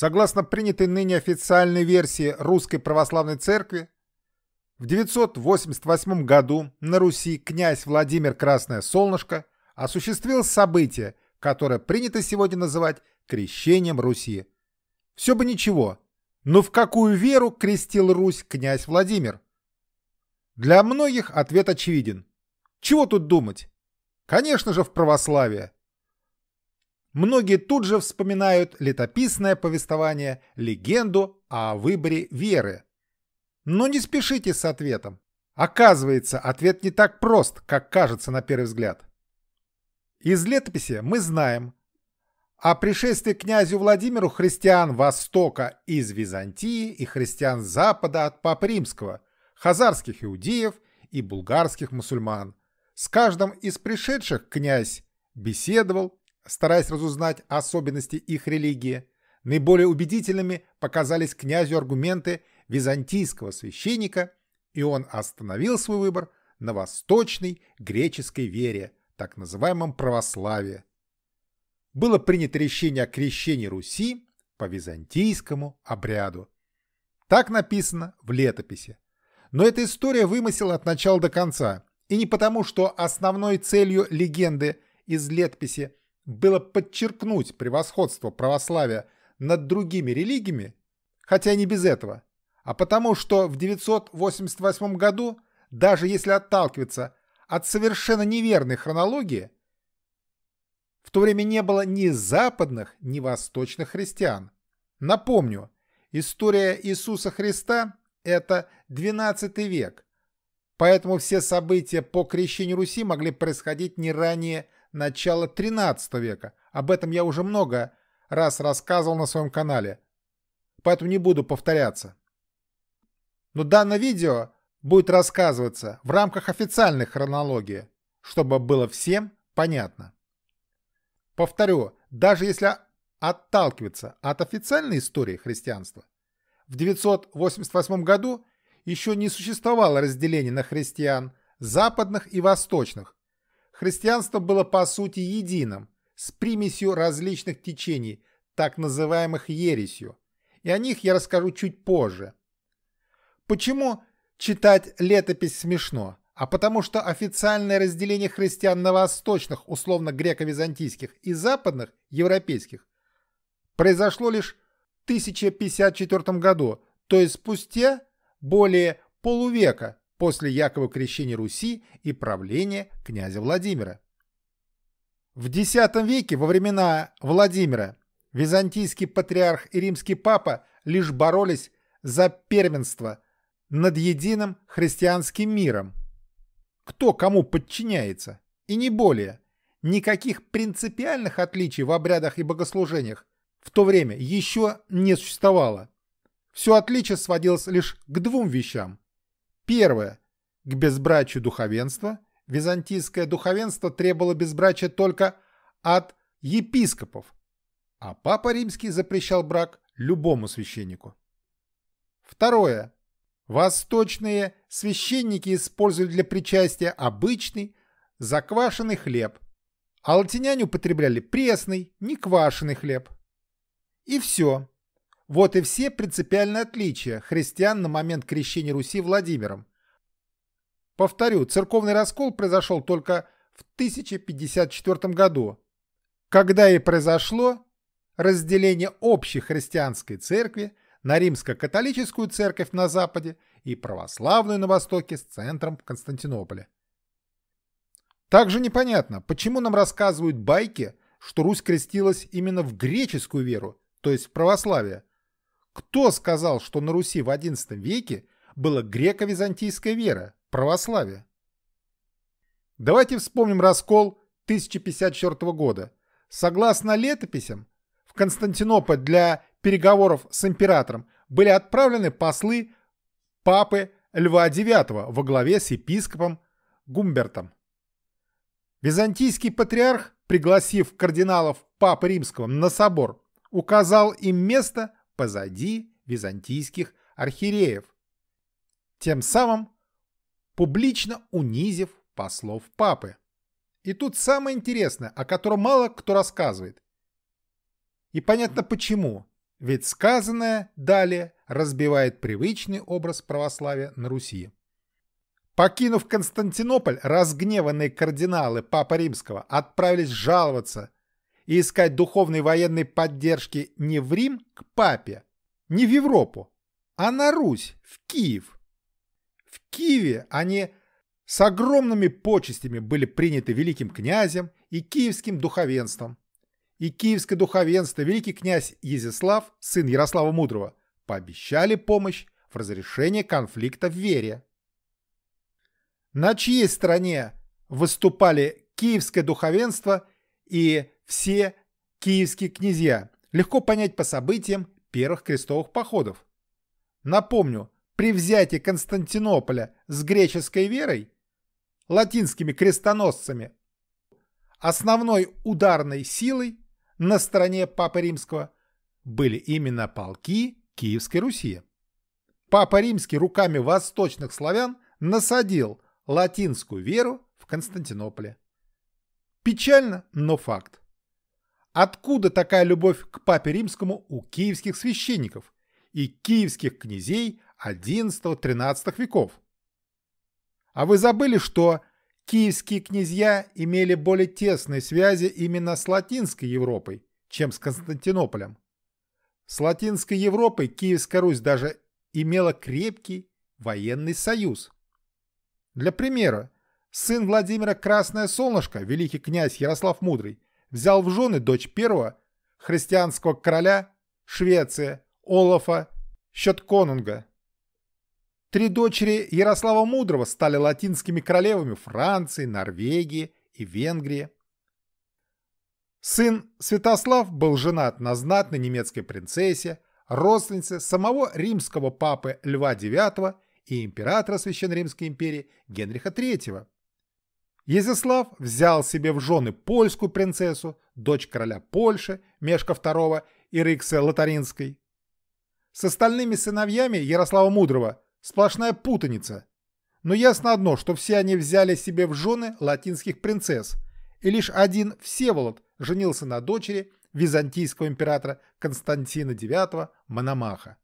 Согласно принятой ныне официальной версии Русской Православной Церкви, в 988 году на Руси князь Владимир Красное Солнышко осуществил событие, которое принято сегодня называть крещением Руси. Все бы ничего, но в какую веру крестил Русь князь Владимир? Для многих ответ очевиден. Чего тут думать? Конечно же, в православие – Многие тут же вспоминают летописное повествование, легенду о выборе веры. Но не спешите с ответом. Оказывается, ответ не так прост, как кажется на первый взгляд. Из летописи мы знаем о пришествии князю Владимиру христиан Востока из Византии и христиан Запада от Папы Римского, хазарских иудеев и булгарских мусульман. С каждым из пришедших князь беседовал стараясь разузнать особенности их религии, наиболее убедительными показались князю аргументы византийского священника, и он остановил свой выбор на восточной греческой вере, так называемом православии. Было принято решение о крещении Руси по византийскому обряду. Так написано в летописи. Но эта история вымысел от начала до конца. И не потому, что основной целью легенды из летописи – было подчеркнуть превосходство православия над другими религиями, хотя не без этого, а потому что в 988 году, даже если отталкиваться от совершенно неверной хронологии, в то время не было ни западных, ни восточных христиан. Напомню, история Иисуса Христа – это 12 век, поэтому все события по крещению Руси могли происходить не ранее – начала 13 века. Об этом я уже много раз рассказывал на своем канале, поэтому не буду повторяться. Но данное видео будет рассказываться в рамках официальной хронологии, чтобы было всем понятно. Повторю, даже если отталкиваться от официальной истории христианства, в 988 году еще не существовало разделения на христиан западных и восточных, христианство было по сути единым, с примесью различных течений, так называемых ересью. И о них я расскажу чуть позже. Почему читать летопись смешно? А потому что официальное разделение христиан на восточных, условно греко-византийских, и западных, европейских, произошло лишь в 1054 году, то есть спустя более полувека после якобы крещения Руси и правления князя Владимира. В X веке, во времена Владимира, византийский патриарх и римский папа лишь боролись за первенство над единым христианским миром. Кто кому подчиняется, и не более. Никаких принципиальных отличий в обрядах и богослужениях в то время еще не существовало. Все отличие сводилось лишь к двум вещам – Первое. К безбрачию духовенства. Византийское духовенство требовало безбрачия только от епископов, а Папа Римский запрещал брак любому священнику. Второе. Восточные священники использовали для причастия обычный заквашенный хлеб, а латиняне употребляли пресный, неквашенный хлеб. И все. Вот и все принципиальные отличия христиан на момент крещения Руси Владимиром. Повторю, церковный раскол произошел только в 1054 году, когда и произошло разделение общей христианской церкви на римско-католическую церковь на западе и православную на востоке с центром Константинополя. Также непонятно, почему нам рассказывают байки, что Русь крестилась именно в греческую веру, то есть в православие, кто сказал, что на Руси в XI веке была греко-византийская вера, православие? Давайте вспомним раскол 1054 года. Согласно летописям, в Константинополь для переговоров с императором были отправлены послы папы Льва IX во главе с епископом Гумбертом. Византийский патриарх, пригласив кардиналов Папы Римского на собор, указал им место, позади византийских архиереев, тем самым публично унизив послов папы. И тут самое интересное, о котором мало кто рассказывает. И понятно почему, ведь сказанное далее разбивает привычный образ православия на Руси. Покинув Константинополь, разгневанные кардиналы Папа Римского отправились жаловаться и искать духовной военной поддержки не в Рим к папе, не в Европу, а на Русь, в Киев. В Киеве они с огромными почестями были приняты великим князем и киевским духовенством. И киевское духовенство, великий князь Езислав, сын Ярослава Мудрого, пообещали помощь в разрешении конфликта в Вере. На чьей стороне выступали киевское духовенство и все киевские князья, легко понять по событиям первых крестовых походов. Напомню, при взятии Константинополя с греческой верой, латинскими крестоносцами, основной ударной силой на стороне Папы Римского были именно полки Киевской Руси. Папа Римский руками восточных славян насадил латинскую веру в Константинополе. Печально, но факт. Откуда такая любовь к папе римскому у киевских священников и киевских князей XI-XIII веков? А вы забыли, что киевские князья имели более тесные связи именно с Латинской Европой, чем с Константинополем? С Латинской Европой Киевская Русь даже имела крепкий военный союз. Для примера, сын Владимира Красное Солнышко, великий князь Ярослав Мудрый, взял в жены дочь первого, христианского короля Швеции, Олафа Щетконунга. Три дочери Ярослава Мудрого стали латинскими королевами Франции, Норвегии и Венгрии. Сын Святослав был женат на знатной немецкой принцессе, родственнице самого римского папы Льва IX и императора Священной Римской империи Генриха III. Езислав взял себе в жены польскую принцессу, дочь короля Польши, Мешка II и Рикса Лотаринской. С остальными сыновьями Ярослава Мудрого сплошная путаница. Но ясно одно, что все они взяли себе в жены латинских принцесс, и лишь один Всеволод женился на дочери византийского императора Константина IX Мономаха.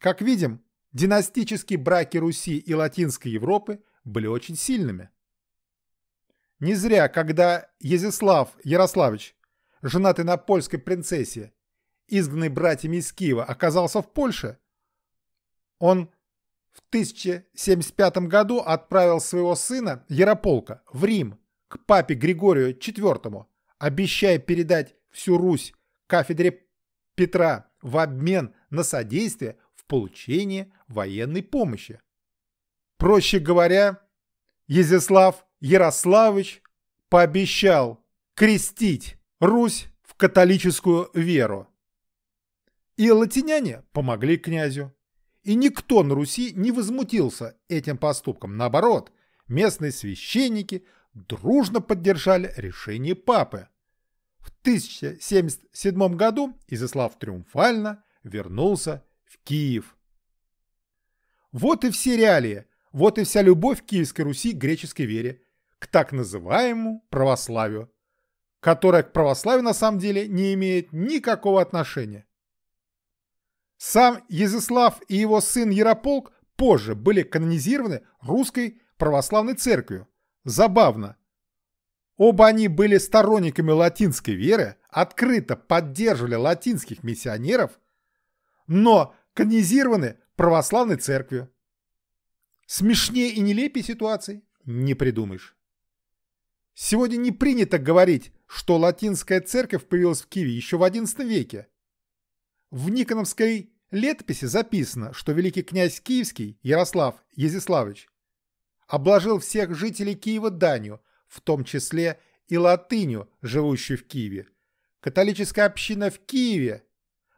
Как видим, династические браки Руси и Латинской Европы – были очень сильными. Не зря, когда Езеслав Ярославич, женатый на польской принцессе, изгнанный братьями из Киева, оказался в Польше, он в 1075 году отправил своего сына Ярополка в Рим к папе Григорию IV, обещая передать всю Русь кафедре Петра в обмен на содействие в получении военной помощи. Проще говоря, Езислав Ярославович пообещал крестить Русь в католическую веру. И латиняне помогли князю. И никто на Руси не возмутился этим поступком. Наоборот, местные священники дружно поддержали решение папы. В 1077 году Изяслав триумфально вернулся в Киев. Вот и все реалии вот и вся любовь Киевской Руси к греческой вере, к так называемому православию, которое к православию на самом деле не имеет никакого отношения. Сам Языслав и его сын Ярополк позже были канонизированы русской православной церковью. Забавно. Оба они были сторонниками латинской веры, открыто поддерживали латинских миссионеров, но канонизированы православной церковью. Смешнее и нелепее ситуации не придумаешь. Сегодня не принято говорить, что латинская церковь появилась в Киеве еще в XI веке. В Никоновской летописи записано, что великий князь Киевский Ярослав Езиславович обложил всех жителей Киева данью, в том числе и латыню, живущую в Киеве. Католическая община в Киеве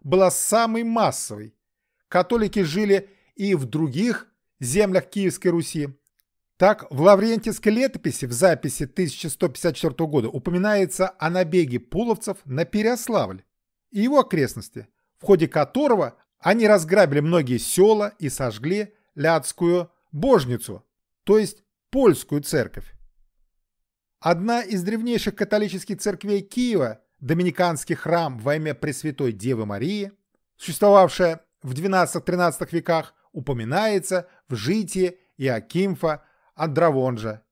была самой массовой. Католики жили и в других землях Киевской Руси. Так, в Лаврентьевской летописи в записи 1154 года упоминается о набеге пуловцев на Переославль и его окрестности, в ходе которого они разграбили многие села и сожгли Лядскую Божницу, то есть польскую церковь. Одна из древнейших католических церквей Киева, доминиканский храм во имя Пресвятой Девы Марии, существовавшая в XII-XIII веках, упоминается в житии Иакимфа Андравонжа.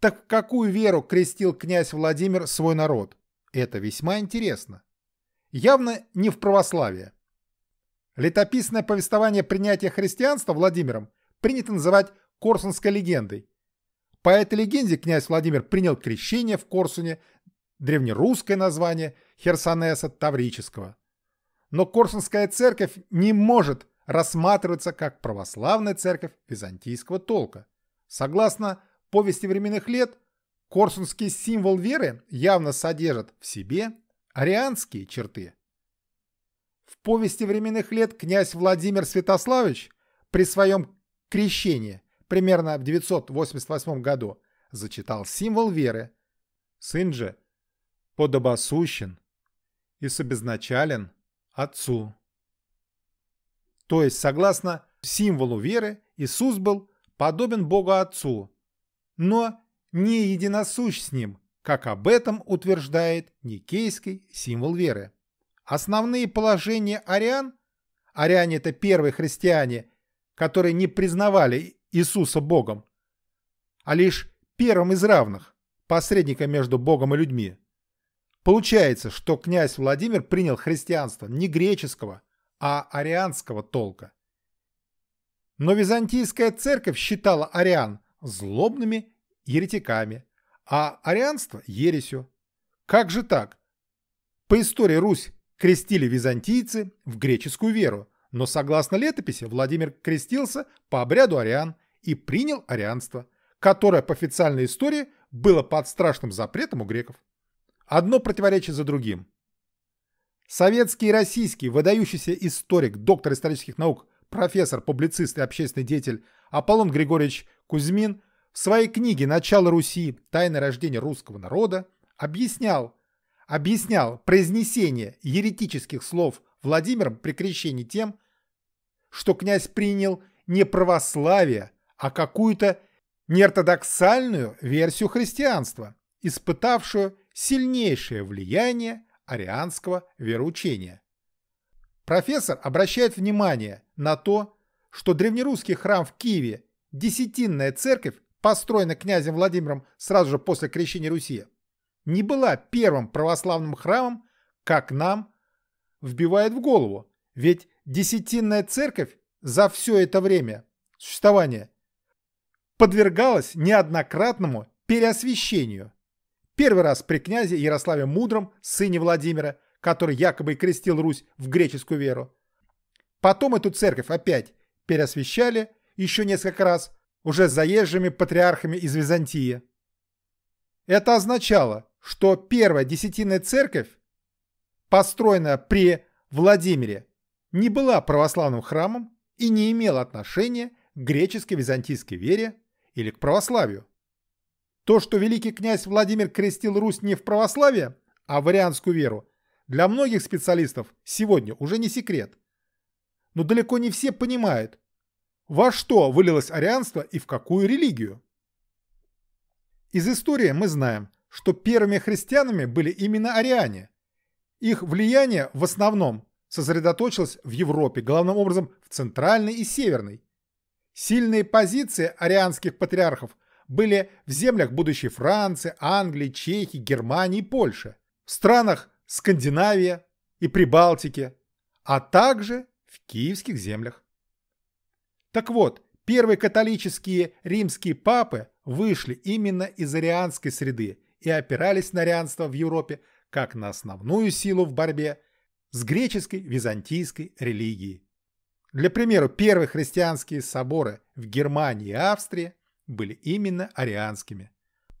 Так в какую веру крестил князь Владимир свой народ? Это весьма интересно. Явно не в православие. Летописное повествование принятия христианства Владимиром принято называть Корсунской легендой. По этой легенде князь Владимир принял крещение в Корсуне, древнерусское название Херсонеса Таврического. Но Корсунская церковь не может рассматривается как православная церковь византийского толка. Согласно повести временных лет, корсунский символ веры явно содержит в себе арианские черты. В повести временных лет князь Владимир Святославич при своем крещении примерно в 988 году зачитал символ веры. Сын же подобосущен и собезначален отцу. То есть, согласно символу веры, Иисус был подобен Богу Отцу, но не единосущ с Ним, как об этом утверждает никейский символ веры. Основные положения ариан – ариане – это первые христиане, которые не признавали Иисуса Богом, а лишь первым из равных, посредника между Богом и людьми. Получается, что князь Владимир принял христианство не греческого, а арианского толка. Но византийская церковь считала ариан злобными еретиками, а арианство – ересью. Как же так? По истории Русь крестили византийцы в греческую веру, но согласно летописи Владимир крестился по обряду ариан и принял арианство, которое по официальной истории было под страшным запретом у греков. Одно противоречие за другим. Советский и российский выдающийся историк, доктор исторических наук, профессор, публицист и общественный деятель Аполлон Григорьевич Кузьмин в своей книге «Начало Руси. Тайное рождение русского народа» объяснял, объяснял произнесение еретических слов Владимиром при крещении тем, что князь принял не православие, а какую-то неортодоксальную версию христианства, испытавшую сильнейшее влияние – арианского вероучения. Профессор обращает внимание на то, что древнерусский храм в Киеве, Десятинная церковь, построенная князем Владимиром сразу же после крещения Руси, не была первым православным храмом, как нам вбивает в голову. Ведь Десятинная церковь за все это время существования подвергалась неоднократному переосвящению – Первый раз при князе Ярославе Мудром, сыне Владимира, который якобы и крестил Русь в греческую веру. Потом эту церковь опять переосвящали еще несколько раз, уже заезжими патриархами из Византии. Это означало, что первая десятинная церковь, построенная при Владимире, не была православным храмом и не имела отношения к греческой византийской вере или к православию. То, что великий князь Владимир крестил Русь не в православие, а в арианскую веру, для многих специалистов сегодня уже не секрет. Но далеко не все понимают, во что вылилось арианство и в какую религию. Из истории мы знаем, что первыми христианами были именно ариане. Их влияние в основном сосредоточилось в Европе, главным образом в Центральной и Северной. Сильные позиции арианских патриархов были в землях будущей Франции, Англии, Чехии, Германии, и Польши, в странах Скандинавии и Прибалтики, а также в киевских землях. Так вот, первые католические римские папы вышли именно из арианской среды и опирались на арианство в Европе как на основную силу в борьбе с греческой византийской религией. Для примера, первые христианские соборы в Германии и Австрии были именно арианскими.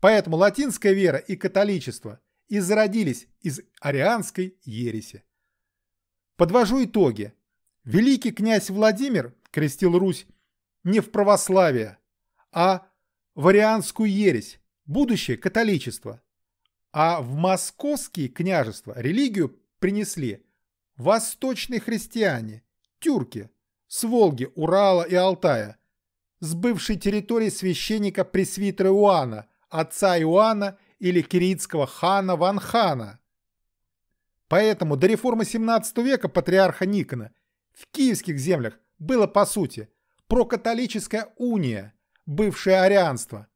Поэтому латинская вера и католичество и зародились из арианской ереси. Подвожу итоги. Великий князь Владимир крестил Русь не в православие, а в арианскую ересь, будущее католичество. А в московские княжества религию принесли восточные христиане, тюрки, с Волги, Урала и Алтая, с бывшей территории священника пресвитера Иоанна, отца Иоанна или киритского хана Ванхана. Поэтому до реформы 17 века патриарха Никона в киевских землях было по сути прокатолическая уния, бывшее арианство,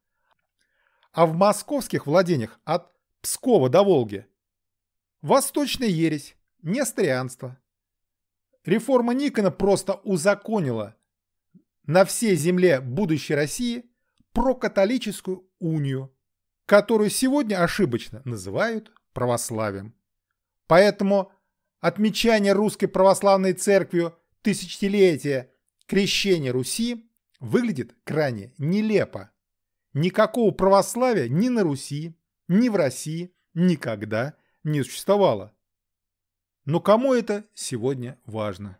а в московских владениях от Пскова до Волги восточная ересь, несторианство. Реформа Никона просто узаконила на всей земле будущей России прокатолическую унию, которую сегодня ошибочно называют православием. Поэтому отмечание Русской Православной Церковью тысячелетия крещения Руси выглядит крайне нелепо. Никакого православия ни на Руси, ни в России никогда не существовало. Но кому это сегодня важно?